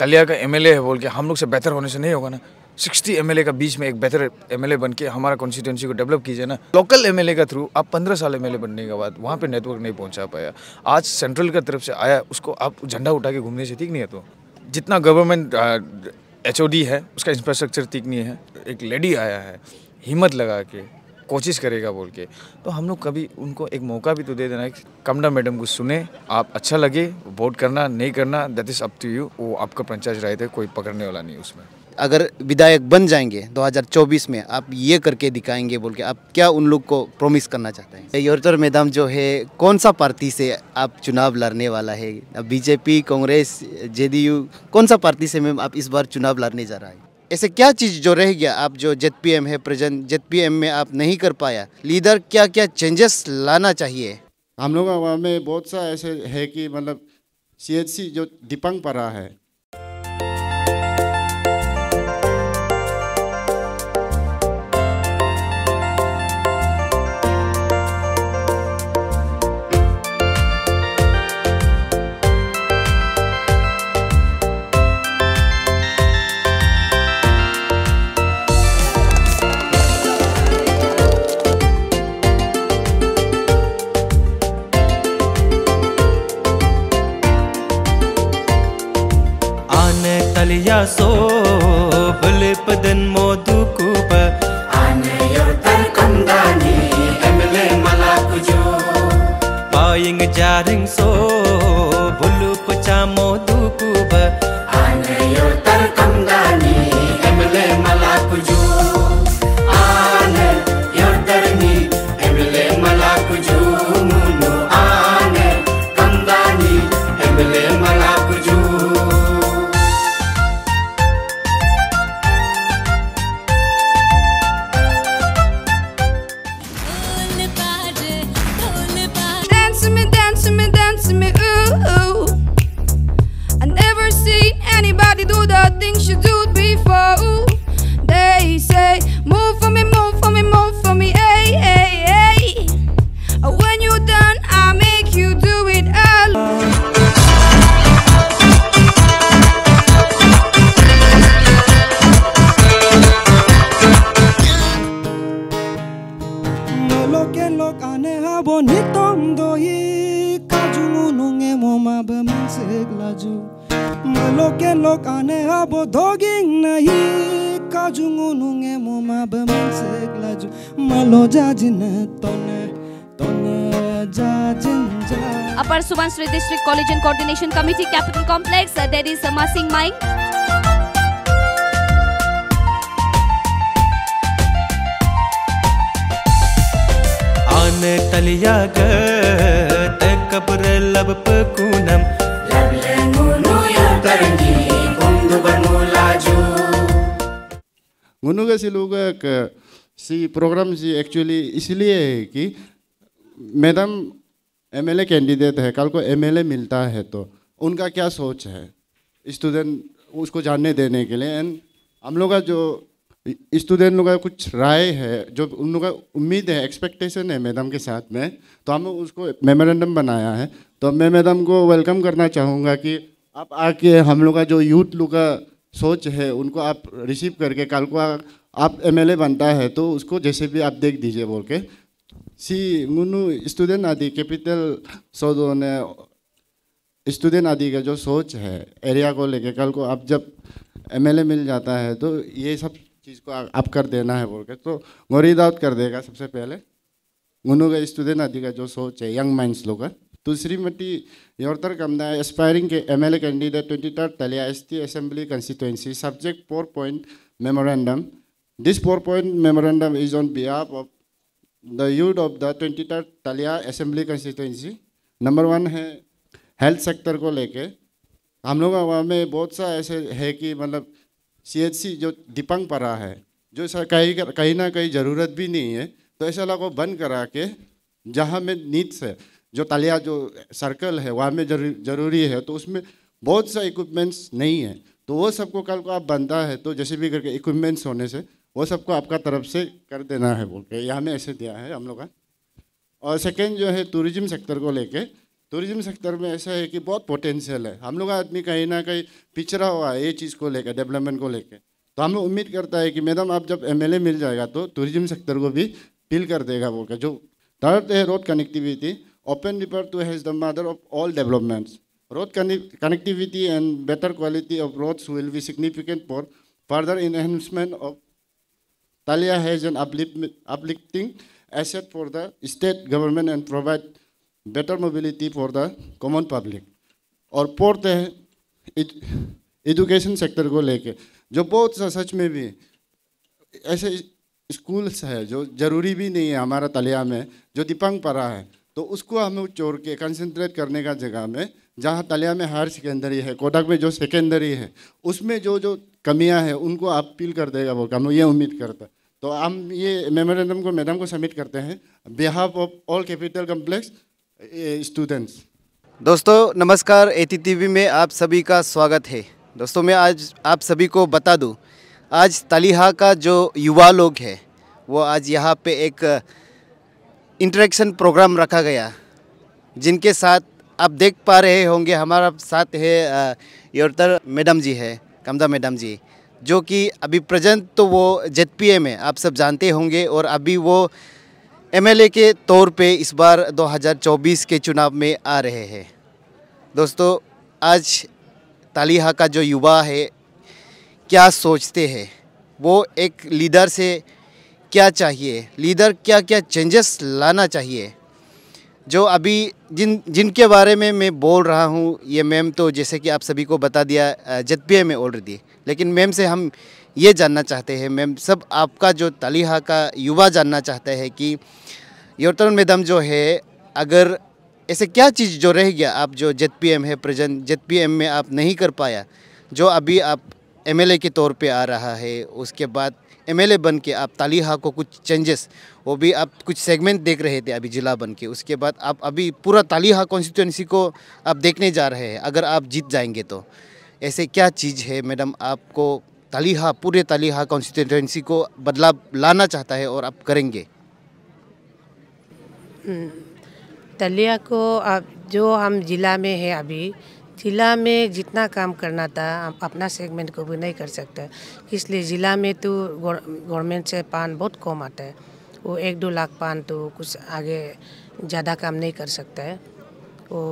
तलिया का एमएलए है बोल के हम लोग से बेहतर होने से नहीं होगा ना सिक्सटी एम का बीच में एक बेहतर एम बन के हमारा कॉन्स्टिट्यूंसी को डेवलप कीजिए ना लोकल एम का थ्रू आप पंद्रह साल एम बनने के बाद वहाँ पे नेटवर्क नहीं पहुँचा पाया आज सेंट्रल की तरफ से आया उसको आप झंडा उठा के घूमने से ठीक नहीं है तो जितना गवर्नमेंट एच है उसका इंफ्रास्ट्रक्चर ठीक नहीं है एक लेडी आया है हिम्मत लगा के कोशिश करेगा बोल के तो हम लोग कभी उनको एक मौका भी तो दे देना है कमला मैडम को सुने आप अच्छा लगे वोट करना नहीं करना that is up to you वो आपका पंचायत राय थे कोई पकड़ने वाला नहीं उसमें अगर विधायक बन जाएंगे 2024 में आप ये करके दिखाएंगे बोल के आप क्या उन लोग को प्रोमिस करना चाहते हैं योरतर तो मैदाम जो है कौन सा पार्टी से आप चुनाव लड़ने वाला है बीजेपी कांग्रेस जेडीयू कौन सा पार्टी से मैम आप इस बार चुनाव लड़ने जा रहा है ऐसे क्या चीज़ जो रह गया आप जो जेड पी एम है प्रेजेंट जेड पी एम में आप नहीं कर पाया लीडर क्या क्या चेंजेस लाना चाहिए हम लोग में बहुत सा ऐसे है कि मतलब सी एच सी जो दीपंग रहा है चलिया सो menge mo ma be mensek laju malo jajine tone tone jajin Upper Subansuri District College and Coordination Committee Capital Complex there is Masing Maing आने तलिया गत कब्र लब पकूनम उन्होंने लोग सी प्रोग्राम सी एक्चुअली इसलिए है कि मैडम एमएलए कैंडिडेट है कल को एमएलए मिलता है तो उनका क्या सोच है स्टूडेंट उसको जानने देने के लिए एंड हम लोग का जो स्टूडेंट लोग का कुछ राय है जो उन लोग का उम्मीद है एक्सपेक्टेशन है मैडम के साथ में तो हम उसको मेमोरेंडम बनाया है तो मैं मैडम को वेलकम करना चाहूँगा कि आप आके हम लोग का जो यूथ लोग का सोच है उनको आप रिसीव करके कल को आप एमएलए बनता है तो उसको जैसे भी आप देख दीजिए बोल के सी मुनु स्टूडेंट आदि कैपिटल सौदों ने स्टूडेंट आदि का जो सोच है एरिया को लेके कल को आप जब एमएलए मिल जाता है तो ये सब चीज़ को आप कर देना है बोल के तो गौरी दावत कर देगा सबसे पहले उन्हों का स्टूडेंट आदि का जो सोच है यंग माइंड्स लोग का तो श्रीमती योरतर कमदा एस्पायरिंग के M L A candidate twenty third तलिया S T assembly constituency subject four point memorandum this four point memorandum is on behalf of the youth of the twenty third तलिया assembly constituency number one है health sector को लेके हम लोग में बहुत सा ऐसे है कि मतलब सी एच सी जो दीपंग पड़ा है जो कहीं कहीं ना कहीं ज़रूरत भी नहीं है तो ऐसा लोगों बंद करा के जहाँ में नीड्स है जो तलिया जो सर्कल है वहाँ में ज़रूरी है तो उसमें बहुत सा इक्विपमेंट्स नहीं है तो वो सबको कल को आप बनता है तो जैसे भी करके इक्विपमेंट्स होने से वो सबको आपका तरफ से कर देना है बोल के यहाँ में ऐसे दिया है हम लोग का और सेकेंड जो है टूरिज्म सेक्टर को लेके टूरिज्म सेक्टर में ऐसा है कि बहुत पोटेंशियल है हम लोग आदमी कहीं ना कहीं पिछड़ा हुआ है ये चीज़ को लेकर डेवलपमेंट को लेकर तो हम लोग उम्मीद करता है कि मैडम आप जब एमएलए मिल जाएगा तो टूरिज्म सेक्टर को भी फील कर देगा बोल के जो थर्ड है road connectivity open referred to has the mother of all developments. Road connectivity and better quality of roads will be significant for further enhancement of Talia has an uplifting asset for the state government and provide better mobility for the common public. और fourth है education sector को लेके जो बहुत सा सच में भी ऐसे स्कूल्स है जो ज़रूरी भी नहीं है हमारा तलिया में जो दिपंग पड़ा है तो उसको हम चोर के कंसंट्रेट करने का जगह में जहाँ तलिया में हायर सेकेंडरी है कोटक में जो सेकेंडरी है उसमें जो जो कमियाँ हैं उनको आप अपील कर देगा वो कम ये उम्मीद करता तो हम ये मेमोरेंडम को मैडम को सबमिट करते हैं behalf of all capital complex students दोस्तों नमस्कार ए टी में आप सभी का स्वागत है दोस्तों मैं आज आप सभी को बता दूँ आज तलीहा का जो युवा लोग हैं वो आज यहाँ पे एक इंटरेक्शन प्रोग्राम रखा गया जिनके साथ आप देख पा रहे होंगे हमारा साथ है योरतर मैडम जी है कमदा मैडम जी जो कि अभी प्रजेंट तो वो जेड में आप सब जानते होंगे और अभी वो एमएलए के तौर पे इस बार 2024 के चुनाव में आ रहे हैं दोस्तों आज तालिहा का जो युवा है क्या सोचते हैं वो एक लीडर से क्या चाहिए लीडर क्या क्या चेंजेस लाना चाहिए जो अभी जिन जिनके बारे में मैं बोल रहा हूँ ये मैम तो जैसे कि आप सभी को बता दिया जदपीए में ऑलरेडी लेकिन मैम से हम ये जानना चाहते हैं मैम सब आपका जो तलीहा का युवा जानना चाहते हैं कि योटन मैदम जो है अगर ऐसे क्या चीज़ जो रह गया आप जो जद पी एम है प्रेजेंट जद पी एम में आप नहीं कर पाया जो अभी आप एमएलए के तौर पे आ रहा है उसके बाद एमएलए बन के आप तालीहा को कुछ चेंजेस वो भी आप कुछ सेगमेंट देख रहे थे अभी जिला बन के उसके बाद आप अभी पूरा तालीहा कॉन्स्टिट्यूंसी को आप देखने जा रहे हैं अगर आप जीत जाएंगे तो ऐसे क्या चीज़ है मैडम आपको तालीहा पूरे तालीहा कॉन्स्टिट्यूंसी को बदलाव लाना चाहता है और आप करेंगे हम्म, तलिया को आप जो हम जिला में है अभी ज़िला में जितना काम करना था हम अपना सेगमेंट को भी नहीं कर सकते इसलिए ज़िला में तो गवर्नमेंट से पान बहुत कम आता है वो एक दो लाख पान तो कुछ आगे ज़्यादा काम नहीं कर सकता है वो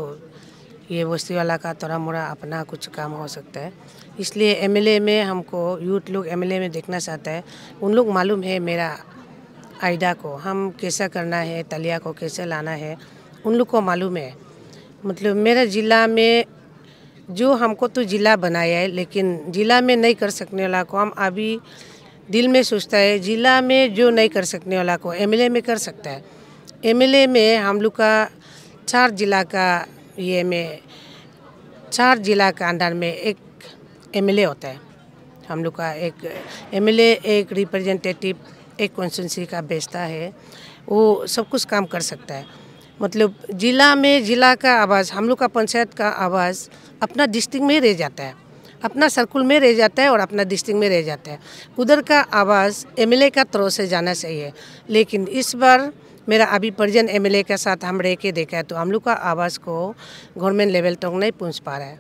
ये बस्ती वाला का थोड़ा मोड़ा अपना कुछ काम हो सकता है इसलिए एमएलए में हमको यूथ लोग एमएलए में देखना चाहता है उन लोग मालूम है मेरा आइडा को हम कैसा करना है तलिया को कैसे लाना है उन लोग को मालूम है मतलब मेरा ज़िला में जो हमको तो ज़िला बनाया है लेकिन ज़िला में नहीं कर सकने वाला को हम अभी दिल में सोचता है ज़िला में जो नहीं कर सकने वाला को एमएलए में कर सकता है एमएलए में हम लोग का चार जिला का ये में चार जिला का अंडर में एक एमएलए होता है हम लोग का एक एमएलए एक रिप्रेजेंटेटिव एक कॉन्स्टिट्यूंसी का बेचता है वो सब कुछ काम कर सकता है मतलब ज़िला में ज़िला का आवाज़ हम लोग का पंचायत का आवाज़ अपना डिस्ट्रिक्ट में रह जाता है अपना सर्कुल में रह जाता है और अपना डिस्ट्रिक्ट में रह जाता है उधर का आवाज़ एमएलए का तरफ से जाना चाहिए लेकिन इस बार मेरा अभी परिजन एमएलए के साथ हम रह के देखा है तो हम लोग का आवाज़ को गवर्नमेंट लेवल तक तो नहीं पहुँच पा रहा है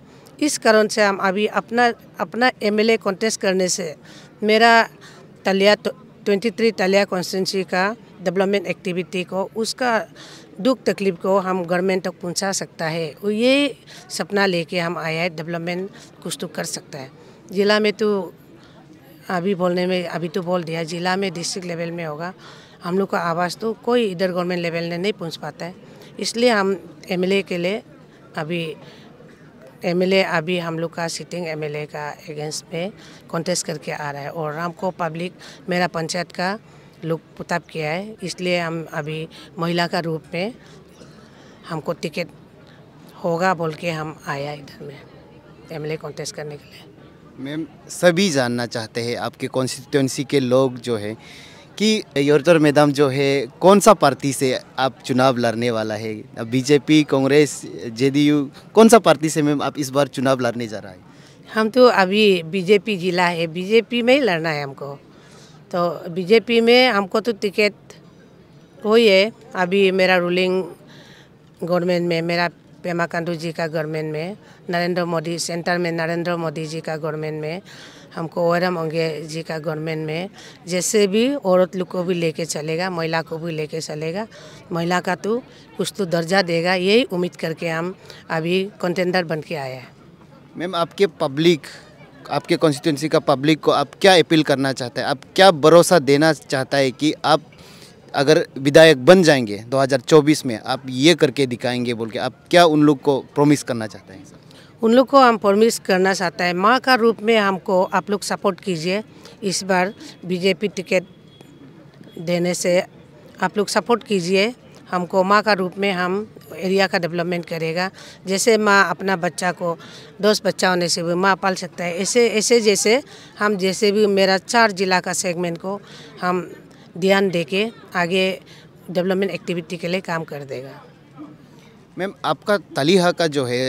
इस कारण से हम अभी अपना अपना एमएलए कॉन्टेस्ट करने से मेरा तलिया ट्वेंटी तो, थ्री तलिया कॉन्स्टिटेंसी का डेवलपमेंट एक्टिविटी को उसका दुख तकलीफ को हम गवर्नमेंट तक पहुंचा सकता है और ये सपना लेके हम आया है डेवलपमेंट कुछ तो कर सकता है ज़िला में तो अभी बोलने में अभी तो बोल दिया ज़िला में डिस्ट्रिक्ट लेवल में होगा हम लोग का आवाज़ तो कोई इधर गवर्नमेंट लेवल में नहीं पहुंच पाता है इसलिए हम एम के लिए अभी एमएलए अभी हम लोग का सिटिंग एम का अगेंस्ट में कॉन्टेस्ट करके आ रहा है और हमको पब्लिक मेरा पंचायत का लोग प्रताप किया है इसलिए हम अभी महिला का रूप में हमको टिकट होगा बोल के हम आया इधर में एम एल कॉन्टेस्ट करने के लिए मैम सभी जानना चाहते हैं आपके कॉन्स्टिट्यूंसी के लोग जो है कि योरतर मैदम जो है कौन सा पार्टी से आप चुनाव लड़ने वाला है अब बीजेपी कांग्रेस जेडीयू कौन सा पार्टी से मैम आप इस बार चुनाव लड़ने जा रहा है हम तो अभी बीजेपी जिला है बीजेपी में ही लड़ना है हमको तो बीजेपी में हमको तो टिकट वही है अभी मेरा रूलिंग गवर्नमेंट में मेरा पेमा कांडू जी का गवर्नमेंट में नरेंद्र मोदी सेंटर में नरेंद्र मोदी जी का गवर्नमेंट में हमको ओरम अंगे जी का गवर्नमेंट में जैसे भी औरत लोग को भी लेके चलेगा महिला को भी लेके चलेगा महिला का तो कुछ तो दर्जा देगा यही उम्मीद करके हम अभी कंटेंडर बन के आए हैं मैम आपके पब्लिक आपके कॉन्स्टिट्यूंसी का पब्लिक को आप क्या अपील करना चाहते हैं आप क्या भरोसा देना चाहता है कि आप अगर विधायक बन जाएंगे 2024 में आप ये करके दिखाएंगे बोल के आप क्या उन लोग को प्रोमिस करना चाहते हैं उन लोग को हम प्रोमिस करना चाहते हैं माँ का रूप में हमको आप लोग सपोर्ट कीजिए इस बार बीजेपी टिकट देने से आप लोग सपोर्ट कीजिए हमको माँ का रूप में हम एरिया का डेवलपमेंट करेगा जैसे माँ अपना बच्चा को दोस्त बच्चा होने से भी माँ पाल सकता है ऐसे ऐसे जैसे हम जैसे भी मेरा चार जिला का सेगमेंट को हम ध्यान दे के आगे डेवलपमेंट एक्टिविटी के लिए काम कर देगा मैम आपका तलीहा का जो है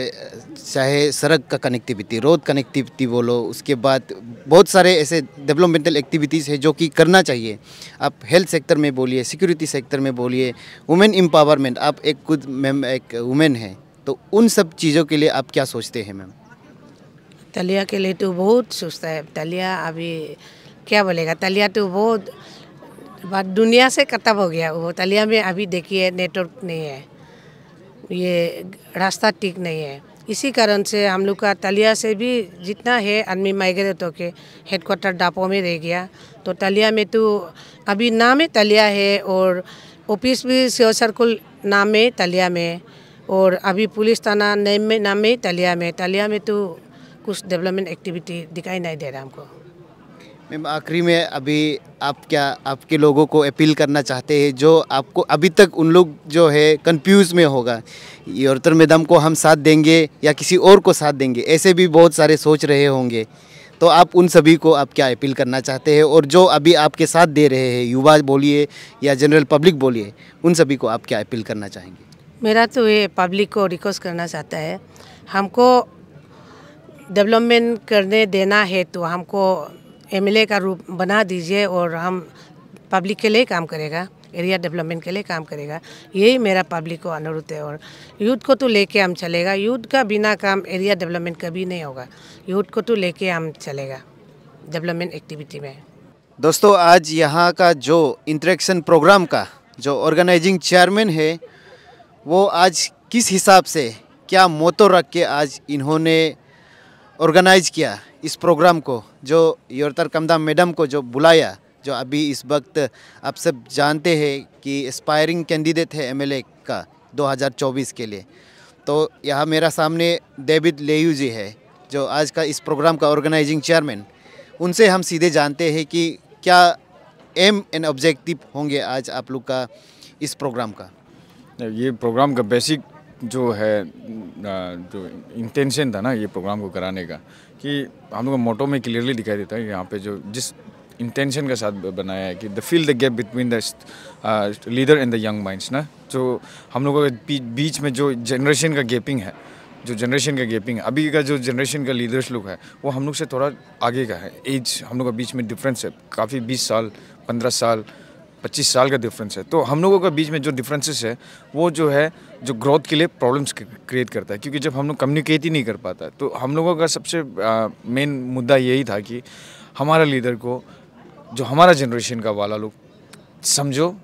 चाहे सड़क का कनेक्टिविटी रोड कनेक्टिविटी बोलो उसके बाद बहुत सारे ऐसे डेवलपमेंटल एक्टिविटीज़ है जो कि करना चाहिए आप हेल्थ सेक्टर में बोलिए सिक्योरिटी सेक्टर में बोलिए वुमेन एम्पावरमेंट आप एक खुद मैम एक वुमेन है तो उन सब चीज़ों के लिए आप क्या सोचते हैं मैम तलिया के लिए तो बहुत सोचता है तलिया अभी क्या बोलेगा तलिया तो बहुत दुनिया से खत्म हो गया वो तलिया में अभी देखिए नेटवर्क नहीं है ये रास्ता ठीक नहीं है इसी कारण से हम लोग का तलिया से भी जितना है आदमी माइग्रेट होके हेडक्वार्टर डापो में रह गया तो तलिया में तो अभी नाम है तलिया है और ऑफिस भी सेव सर्कुल नाम है तलिया में और अभी पुलिस थाना नेम में नाम में तलिया में तलिया में तो कुछ डेवलपमेंट एक्टिविटी दिखाई नहीं दे रहा हमको मैम आखिरी में अभी आप क्या आपके लोगों को अपील करना चाहते हैं जो आपको अभी तक उन लोग जो है कंफ्यूज में होगा ये मैदम को हम साथ देंगे या किसी और को साथ देंगे ऐसे भी बहुत सारे सोच रहे होंगे तो आप उन सभी को आप क्या अपील करना चाहते हैं और जो अभी आपके साथ दे रहे हैं युवा बोलिए या जनरल पब्लिक बोलिए उन सभी को आप क्या अपील करना चाहेंगे मेरा तो ये पब्लिक को रिक्वेस्ट करना चाहता है हमको डेवलपमेंट करने देना है तो हमको एमएलए का रूप बना दीजिए और हम पब्लिक के लिए काम करेगा एरिया डेवलपमेंट के लिए काम करेगा यही मेरा पब्लिक को अनुरोध है और यूथ को तो लेके हम चलेगा यूथ का बिना काम एरिया डेवलपमेंट कभी नहीं होगा यूथ को तो लेके हम चलेगा डेवलपमेंट एक्टिविटी में दोस्तों आज यहाँ का जो इंटरेक्शन प्रोग्राम का जो ऑर्गेनाइजिंग चेयरमैन है वो आज किस हिसाब से क्या मोतो रख के आज इन्होंने ऑर्गेनाइज किया इस प्रोग्राम को जो योरतर कमदाम मैडम को जो बुलाया जो अभी इस वक्त आप सब जानते हैं कि एस्पायरिंग कैंडिडेट है एमएलए का 2024 के लिए तो यहाँ मेरा सामने डेविड लेयू जी है जो आज का इस प्रोग्राम का ऑर्गेनाइजिंग चेयरमैन उनसे हम सीधे जानते हैं कि क्या एम एंड ऑब्जेक्टिव होंगे आज आप लोग का इस प्रोग्राम का ये प्रोग्राम का बेसिक जो है जो इंटेंशन था ना ये प्रोग्राम को कराने का कि हम लोग मोटो में क्लियरली दिखाई देता है यहाँ पे जो जिस इंटेंशन के साथ बनाया है कि the feel the gap between the leader and the young minds ना जो हम लोगों के बीच में जो जनरेशन का गैपिंग है जो जनरेशन का गैपिंग है अभी का जो जनरेशन का लीडर्स लुक है वो हम लोग से थोड़ा आगे का है एज हम लोग का बीच में डिफरेंस है काफ़ी बीस साल पंद्रह साल पच्चीस साल का डिफरेंस है तो हम लोगों के बीच में जो डिफरेंसेस है वो जो है जो ग्रोथ के लिए प्रॉब्लम्स क्रिएट करता है क्योंकि जब हम लोग कम्युनिकेट ही नहीं कर पाता तो हम लोगों का सबसे मेन मुद्दा यही था कि हमारा लीडर को जो हमारा जनरेशन का वाला लोग समझो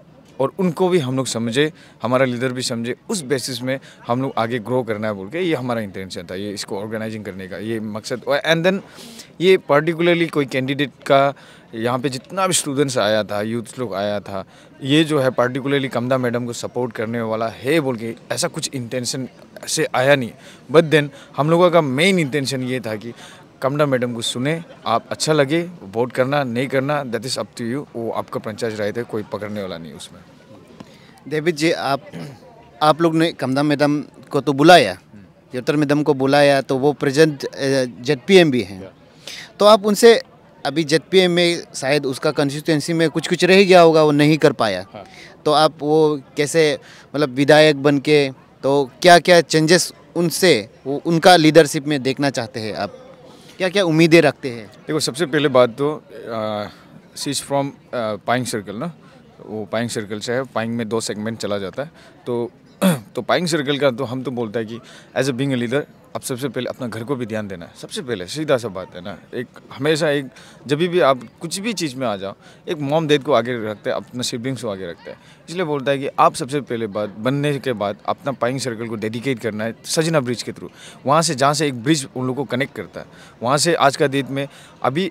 और उनको भी हम लोग समझे हमारा लीडर भी समझे उस बेसिस में हम लोग आगे ग्रो करना है बोल के ये हमारा इंटेंशन था ये इसको ऑर्गेनाइजिंग करने का ये मकसद एंड देन ये पर्टिकुलरली कोई कैंडिडेट का यहाँ पे जितना भी स्टूडेंट्स आया था यूथ लोग आया था ये जो है पार्टिकुलरली कमदा मैडम को सपोर्ट करने वाला है बोल के ऐसा कुछ इंटेंशन से आया नहीं बट देन हम लोगों का मेन इंटेंशन ये था कि कमला मैडम को सुने आप अच्छा लगे वोट करना नहीं करना that is up to you वो आपका पंचायत राय थे कोई पकड़ने वाला नहीं उसमें देविद जी आप आप लोग ने कमदा मैडम को तो बुलाया जोतर मैडम को बुलाया तो वो प्रेजेंट जेड पी एम भी हैं तो आप उनसे अभी जेड में शायद उसका कंस्टिट्यूंसी में कुछ कुछ रह गया होगा वो नहीं कर पाया हाँ। तो आप वो कैसे मतलब विधायक बन के तो क्या क्या चेंजेस उनसे वो उनका लीडरशिप में देखना चाहते हैं आप क्या क्या उम्मीदें रखते हैं देखो सबसे पहले बात तो सीज फ्रॉम पाइंग सर्कल ना वो पाइंग सर्कल से है पाइंग में दो सेगमेंट चला जाता है तो तो पाइंग सर्कल का तो हम तो बोलते हैं कि as a being a leader आप सबसे पहले अपना घर को भी ध्यान देना है सबसे पहले सीधा सा बात है ना एक हमेशा एक जब भी आप कुछ भी चीज़ में आ जाओ एक मॉम डेड को आगे रखते हैं अपने सिबलिंग्स को आगे रखते हैं इसलिए बोलता है कि आप सबसे पहले बात बनने के बाद अपना पाइंग सर्कल को डेडिकेट करना है सजना ब्रिज के थ्रू वहाँ से जहाँ से एक ब्रिज उन लोग को कनेक्ट करता है वहाँ से आज का डेट में अभी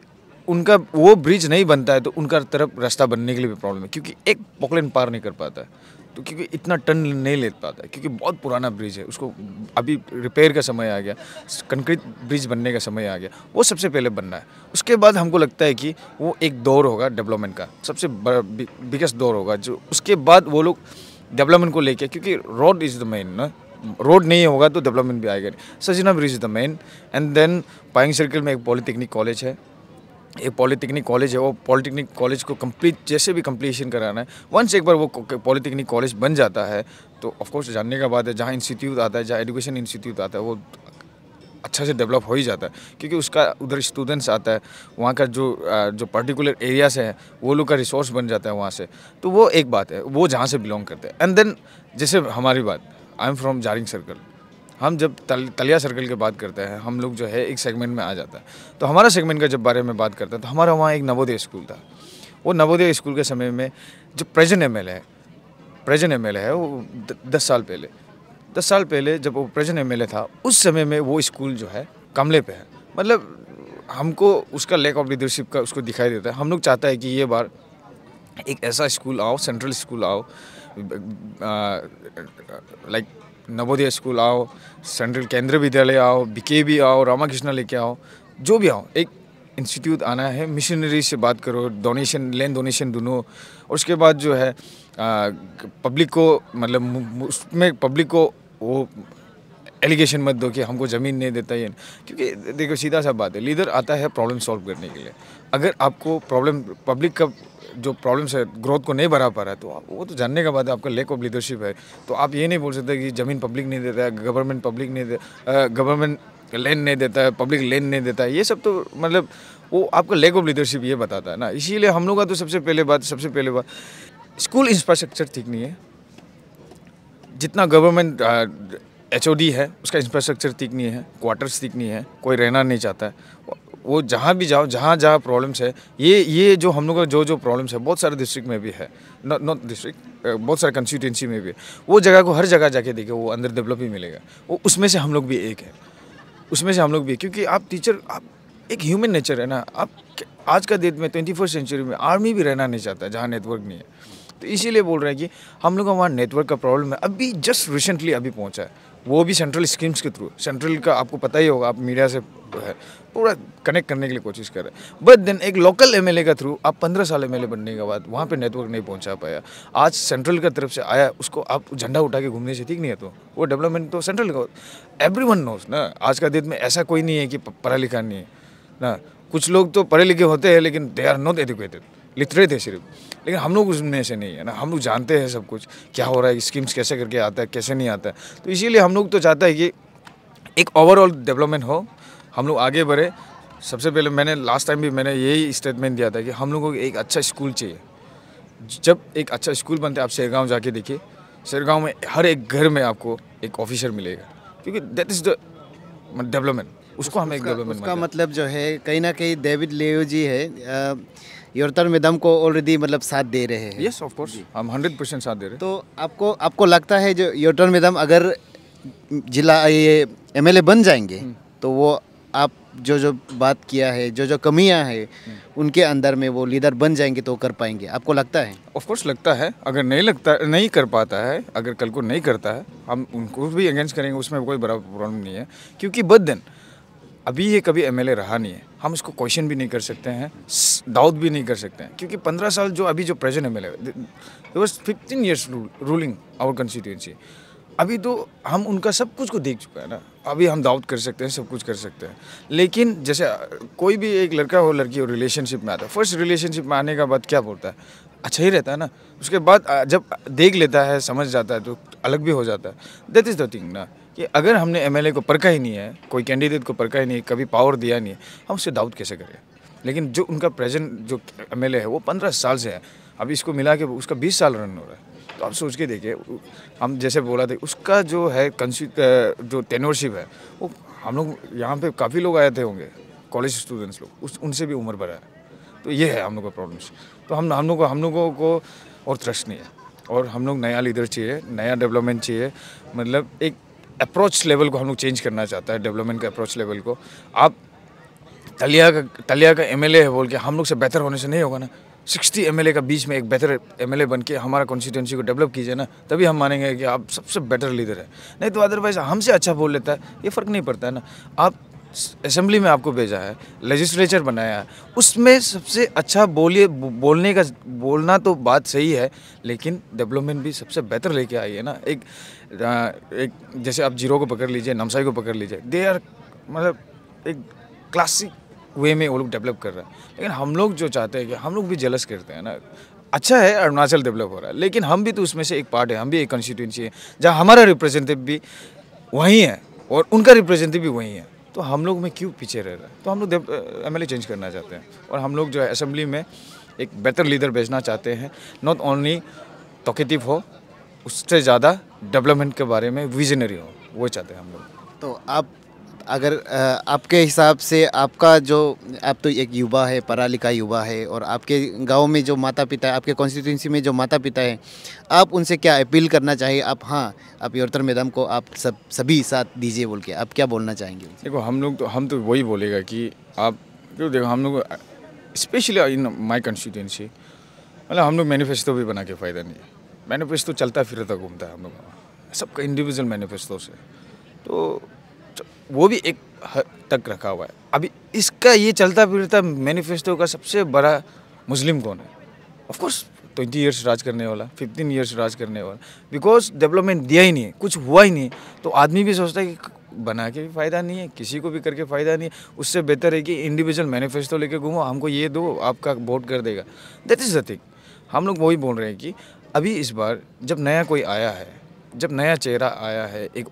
उनका वो ब्रिज नहीं बनता है तो उनका तरफ रास्ता बनने के लिए भी प्रॉब्लम है क्योंकि एक पॉकलेन पार नहीं कर पाता है तो क्योंकि इतना टन नहीं ले पाता है क्योंकि बहुत पुराना ब्रिज है उसको अभी रिपेयर का समय आ गया कंक्रीट ब्रिज बनने का समय आ गया वो सबसे पहले बनना है उसके बाद हमको लगता है कि वो एक दौर होगा डेवलपमेंट का सबसे बिगेस्ट दौर होगा जो उसके बाद वो लोग डेवलपमेंट को लेके क्योंकि रोड इज़ द मेन ना रोड नहीं होगा तो डेवलपमेंट भी आएगा सजना bridge is the main and then पाइंग सर्किल में एक पॉलीटेक्निक कॉलेज है एक पॉलिटेक्निक कॉलेज है वो पॉलिटेक्निक कॉलेज को कंप्लीट जैसे भी कंप्लीशन कराना है वंस एक बार वो पॉलिटेक्निक कॉलेज बन जाता है तो ऑफकोर्स जानने का बात है जहाँ इंस्टीट्यूट आता है जहाँ एजुकेशन इंस्टीट्यूट आता है वो अच्छा से डेवलप हो ही जाता है क्योंकि उसका उधर स्टूडेंट्स आता है वहाँ का जो जो पर्टिकुलर एरिया से है वो लोग का रिसोर्स बन जाता है वहाँ से तो वो एक बात है वो जहाँ से बिलोंग करते हैं एंड देन जैसे हमारी बात आई एम फ्रॉम जारिंग सर्कल हम जब तल, तलिया सर्कल की बात करते हैं हम लोग जो है एक सेगमेंट में आ जाता है तो हमारा सेगमेंट का जब बारे में बात करते हैं तो हमारा वहाँ एक नवोदय स्कूल था वो नवोदय स्कूल के समय में जो प्रेजेंट एम है प्रेजेंट एम है वो द, दस साल पहले दस साल पहले जब वो प्रेजेंट एम था उस समय में वो स्कूल जो है कमले पे है मतलब हमको उसका लैक ऑफ लीडरशिप का उसको दिखाई देता है हम लोग चाहता है कि ये बार एक ऐसा स्कूल आओ सेंट्रल स्कूल आओ लाइक नवोदय स्कूल आओ सेंट्रल केंद्रीय विद्यालय आओ बीके भी आओ रामाकृष्ण लेके आओ जो भी आओ एक इंस्टीट्यूट आना है मिशनरी से बात करो डोनेशन लैंड डोनेशन दोनों और उसके बाद जो है आ, पब्लिक को मतलब उसमें पब्लिक को वो एलिगेशन मत दो कि हमको ज़मीन नहीं देता ये क्योंकि देखो सीधा सा बात है लीडर आता है प्रॉब्लम सॉल्व करने के लिए अगर आपको प्रॉब्लम पब्लिक का जो प्रॉब्लम्स है ग्रोथ को नहीं बढ़ा पा रहा है तो वो तो जानने का बात है आपका लेक ऑफ लीडरशिप है तो आप ये नहीं बोल सकते कि ज़मीन पब्लिक नहीं देता है गवर्नमेंट पब्लिक नहीं दे गवर्नमेंट लेन नहीं देता है पब्लिक लेन नहीं देता है ये सब तो मतलब वो आपका लेक ऑफ लीडरशिप ये बताता है ना इसीलिए हम लोग का तो सबसे पहले बात सबसे पहले बात स्कूल इंफ्रास्ट्रक्चर ठीक नहीं है जितना गवर्नमेंट एच है उसका इंफ्रास्ट्रक्चर ठीक नहीं है क्वार्टर्स ठीक नहीं है कोई रहना नहीं चाहता है वो जहाँ भी जाओ जहाँ जहाँ प्रॉब्लम्स है ये ये जो हम लोग का जो जो प्रॉब्लम्स है बहुत सारे डिस्ट्रिक्ट में भी है नॉर्थ डिस्ट्रिक्ट बहुत सारे कंस्टिट्यूंसी में भी है वो जगह को हर जगह जाके देखे वो अंदर डेवलप ही मिलेगा वो उसमें से हम लोग भी एक है उसमें से हम लोग भी क्योंकि आप टीचर आप एक ह्यूमन नेचर है ना आप आज का डेट में ट्वेंटी फर्स्ट सेंचुरी में आर्मी भी रहना नहीं चाहता जहाँ नेटवर्क नहीं है तो इसीलिए बोल रहे हैं कि हम लोग का वहाँ नेटवर्क का प्रॉब्लम है अभी जस्ट रिसेंटली अभी पहुँचा है वो भी सेंट्रल स्कीम्स के थ्रू सेंट्रल का आपको पता ही होगा आप मीडिया से है पूरा कनेक्ट करने के लिए कोशिश कर रहे हैं बट देन एक लोकल एमएलए का थ्रू आप पंद्रह साल एमएलए बनने के बाद वहाँ पे नेटवर्क नहीं पहुँचा पाया आज सेंट्रल की तरफ से आया उसको आप झंडा उठा के घूमने से ठीक नहीं है तो वो डेवलपमेंट तो सेंट्रल का एवरी वन नोज ना आज का दिन में ऐसा कोई नहीं है कि पढ़ा लिखा नहीं है ना कुछ लोग तो पढ़े लिखे होते हैं लेकिन they are not educated literate है सिर्फ लेकिन हम लोग उसमें से नहीं है ना हम लोग जानते हैं सब कुछ क्या हो रहा है स्कीम्स कैसे करके आता है कैसे नहीं आता है तो इसीलिए हम लोग तो चाहता है कि एक ओवरऑल डेवलपमेंट हो हम लोग आगे बढ़े सबसे पहले मैंने लास्ट टाइम भी मैंने यही स्टेटमेंट दिया था कि हम लोगों को एक अच्छा स्कूल चाहिए जब एक अच्छा स्कूल बनता है आप शेरगांव जाके देखिए शेरगांव में हर एक घर में आपको एक ऑफिसर मिलेगा क्योंकि दैट इज़ द डेवलपमेंट उसको हमें डेवलपमेंट उसका मतलब जो है कहीं ना कहीं डेविड लेव जी है आ, योरतर में दम को ऑलरेडी मतलब साथ दे रहे हैं यस ऑफ कोर्स हम हंड्रेड परसेंट साथ दे रहे हैं तो आपको आपको लगता है जो योरतर में दम अगर जिला ये एमएलए बन जाएंगे हम्म। तो वो आप जो जो बात किया है जो जो कमियां हैं हम्म। उनके अंदर में वो लीडर बन जाएंगे तो कर पाएंगे आपको लगता है ऑफ कोर्स लगता है अगर नहीं लगता नहीं कर पाता है अगर कल को नहीं करता है हम उनको भी अगेंस्ट करेंगे उसमें कोई बड़ा प्रॉब्लम नहीं है क्योंकि बद दिन अभी ये कभी एमएलए रहा नहीं है हम इसको क्वेश्चन भी नहीं कर सकते हैं दाउद भी नहीं कर सकते हैं क्योंकि पंद्रह साल जो अभी जो present M L was fifteen years ruling our constituency अभी तो हम उनका सब कुछ को देख चुका है ना अभी हम डाउट कर सकते हैं सब कुछ कर सकते हैं लेकिन जैसे कोई भी एक लड़का हो लड़की हो रिलेशनशिप में आता है फर्स्ट रिलेशनशिप में आने के बाद क्या बोलता है अच्छा ही रहता है ना उसके बाद जब देख लेता है समझ जाता है तो अलग भी हो जाता है दैट इज़ द थिंग ना कि अगर हमने एम को परखा ही नहीं है कोई कैंडिडेट को परखा ही नहीं है कभी पावर दिया नहीं है हम उससे डाउट कैसे करें लेकिन जो उनका प्रेजेंट जो एम है वो पंद्रह साल से है अब इसको मिला के उसका बीस साल रन हो रहा है तो आप सोच के देखिए हम जैसे बोला थे उसका जो है कंसी जो टेनोरशिप है वो हम लोग यहाँ पे काफ़ी लोग आए थे होंगे कॉलेज स्टूडेंट्स लोग उस उनसे भी उम्र भरा है तो ये है हम लोग का प्रॉब्लम्स तो हम हम लोग हम लोगों को और ट्रस्ट नहीं है और हम लोग नया लीडर चाहिए नया डेवलपमेंट चाहिए मतलब एक अप्रोच लेवल को हम लोग चेंज करना चाहता है डेवलपमेंट के अप्रोच लेवल को आप तलिया का तलिया का एमएलए है बोल के हम लोग से बेहतर होने से नहीं होगा ना सिक्सटी एम का बीच में एक बेहतर एम बन के हमारा कॉन्स्टिट्यूंसी को डेवलप कीजिए ना तभी हम मानेंगे कि आप सबसे बेटर लीडर है नहीं तो अदरवाइज हमसे अच्छा बोल लेता है ये फ़र्क नहीं पड़ता है ना आप असेंबली में आपको भेजा है लेजिस्लेचर बनाया है उसमें सबसे अच्छा बोलिए बोलने का बोलना तो बात सही है लेकिन डेवलपमेंट भी सबसे बेहतर लेके आई है ना एक एक जैसे आप जीरो को पकड़ लीजिए नमसाई को पकड़ लीजिए दे आर मतलब एक क्लासिक वे में वो लोग डेवलप कर रहे हैं लेकिन हम लोग जो चाहते हैं कि हम लोग भी जलस करते हैं ना अच्छा है अरुणाचल डेवलप हो रहा है लेकिन हम भी तो उसमें से एक पार्ट है हम भी एक कॉन्स्टिट्यूंसी है जहाँ हमारा रिप्रेजेंटेटिव भी वहीं है और उनका रिप्रेजेंटेटिव भी वहीं है तो हम लोग में क्यों पीछे रह रहा है तो हम लोग एम चेंज करना चाहते हैं और हम लोग जो है असम्बली में एक बेहतर लीडर भेजना चाहते हैं नॉट ओनली तोकेटिव हो उससे ज़्यादा डेवलपमेंट के बारे में विजनरी हो वो चाहते हैं हम लोग तो आप अगर आपके हिसाब से आपका जो आप तो एक युवा है पढ़ा लिखा युवा है और आपके गांव में जो माता पिता है आपके कॉन्स्टिट्यूंसी में जो माता पिता है आप उनसे क्या अपील करना चाहिए आप हाँ आप योरतर मैडम को आप सब सभी साथ दीजिए बोल के आप क्या बोलना चाहेंगे देखो हम लोग तो हम तो वही बोलेगा कि आप क्यों देखो हम लोग स्पेशली इन माई कॉन्स्टिट्यूंसी मतलब हम लोग मैनिफेस्टो भी बना के फ़ायदा नहीं है मैनिफेस्टो चलता फिरता घूमता है हम लोग सबका इंडिविजुअल मैनिफेस्टो से तो तो वो भी एक हद तक रखा हुआ है अभी इसका ये चलता फिरता मैनिफेस्टो का सबसे बड़ा मुस्लिम कौन है ऑफकोर्स ट्वेंटी ईयर्स राज करने वाला फिफ्टीन ईयर्स राज करने वाला बिकॉज डेवलपमेंट दिया ही नहीं है कुछ हुआ ही नहीं तो आदमी भी सोचता है कि बना के भी फ़ायदा नहीं है किसी को भी करके फ़ायदा नहीं है उससे बेहतर है कि इंडिविजुअल मैनिफेस्टो लेके घूमो हमको ये दो आपका वोट कर देगा दैट इज़ द थिंग हम लोग वही बोल रहे हैं कि अभी इस बार जब नया कोई आया है जब नया चेहरा आया है एक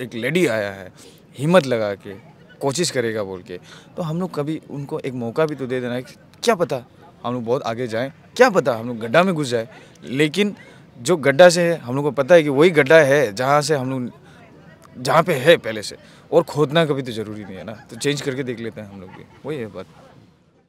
एक लेडी आया है हिम्मत लगा के कोशिश करेगा बोल के तो हम लोग कभी उनको एक मौका भी तो दे देना है क्या पता हम लोग बहुत आगे जाएं क्या पता हम लोग गड्ढा में घुस जाए लेकिन जो गड्ढा से है हम लोग को पता है कि वही गड्ढा है जहाँ से हम लोग जहाँ पे है पहले से और खोदना कभी तो ज़रूरी नहीं है ना तो चेंज करके देख लेते हैं हम लोग भी वही है बात